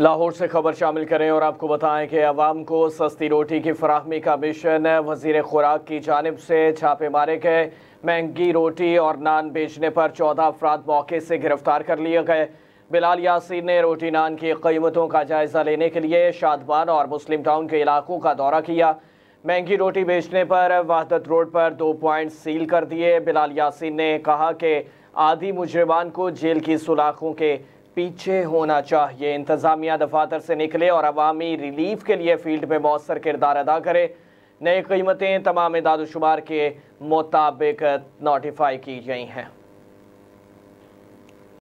लाहौर से खबर शामिल करें और आपको बताएं कि आवाम को सस्ती रोटी की फराहमी का मिशन वजीर खुराक की जानब से छापे मारे गए महंगी रोटी और नान बेचने पर चौदह अफराद मौके से गिरफ्तार कर लिए गए बिलाल यासिन ने रोटी नान की कीमतों का जायज़ा लेने के लिए शादबान और मुस्लिम टाउन के इलाकों का दौरा किया महंगी रोटी बेचने पर वहादत रोड पर दो पॉइंट सील कर दिए बिलाल यासिन ने कहा कि आदि मुजरमान को जेल की सुलाखों के पीछे होना चाहिए इंतजामिया दफातर से निकले और अवामी रिलीफ के लिए फील्ड में मौसर किरदार अदा करे नई कीमतें तमाम इदादोशुमार के मुताबिक नोटिफाई की गई हैं